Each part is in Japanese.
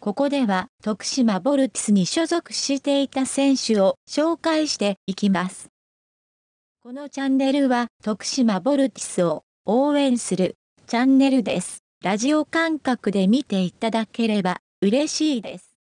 ここでは徳島ボルティスに所属していた選手を紹介していきます。このチャンネルは徳島ボルティスを応援するチャンネルです。ラジオ感覚で見ていただければ嬉しいです。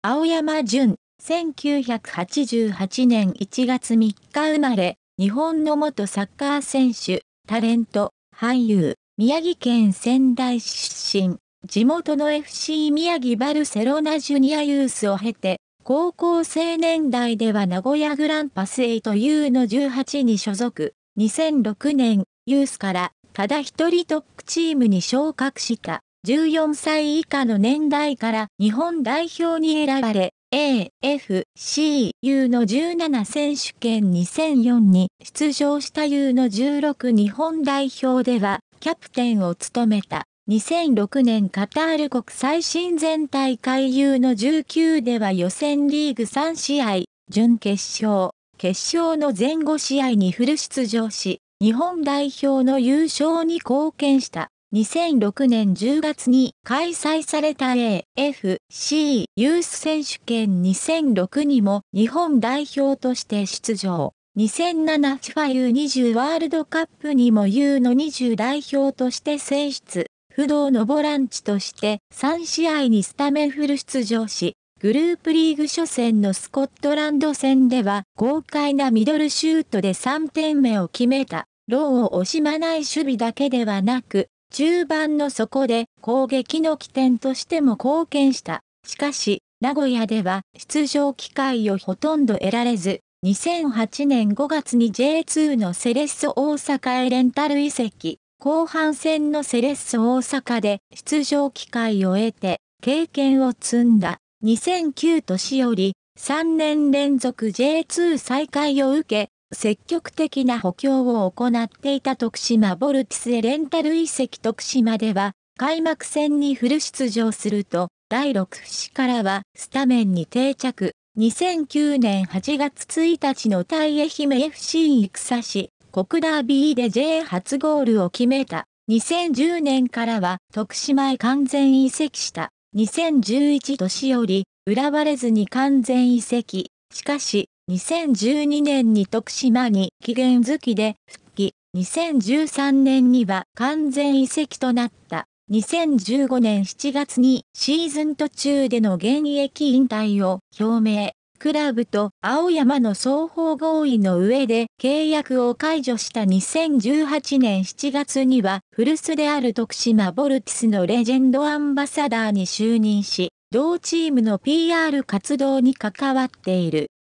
青山淳、1988年1月3日生まれ、日本の元サッカー選手、タレント、俳優、宮城県仙台出身。地元の FC 宮城バルセロナジュニアユースを経て、高校青年代では名古屋グランパス 8U の18に所属、2006年、ユースからただ一人トップチームに昇格した。14歳以下の年代から日本代表に選ばれ、A、F、C、U の17選手権2004に出場した U の16日本代表ではキャプテンを務めた。2006年カタール国際親善大会 U の19では予選リーグ3試合、準決勝、決勝の前後試合にフル出場し、日本代表の優勝に貢献した。2006年10月に開催された AFC ユース選手権2006にも日本代表として出場。2007 f i U20 ワールドカップにも U の20代表として選出。不動のボランチとして3試合にスタメンフル出場し、グループリーグ初戦のスコットランド戦では豪快なミドルシュートで3点目を決めた。ローを惜しまない守備だけではなく、中盤の底で攻撃の起点としても貢献した。しかし、名古屋では出場機会をほとんど得られず、2008年5月に J2 のセレッソ大阪へレンタル移籍。後半戦のセレッソ大阪で出場機会を得て経験を積んだ2009年より3年連続 J2 再開を受け、積極的な補強を行っていた徳島ボルティスへレンタル移籍徳島では、開幕戦にフル出場すると、第6節からはスタメンに定着。2009年8月1日のイ・愛媛 FC 戦市国ダービーで J 初ゴールを決めた。2010年からは徳島へ完全移籍した。2011年より浦和レズに完全移籍。しかし、2012年に徳島に期限付きで復帰。2013年には完全移籍となった。2015年7月にシーズン途中での現役引退を表明。クラブと青山の双方合意の上で契約を解除した2018年7月には古巣である徳島ボルティスのレジェンドアンバサダーに就任し、同チームの PR 活動に関わっている。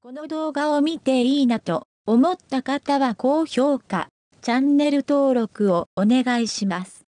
この動画を見ていいなと思った方は高評価、チャンネル登録をお願いします。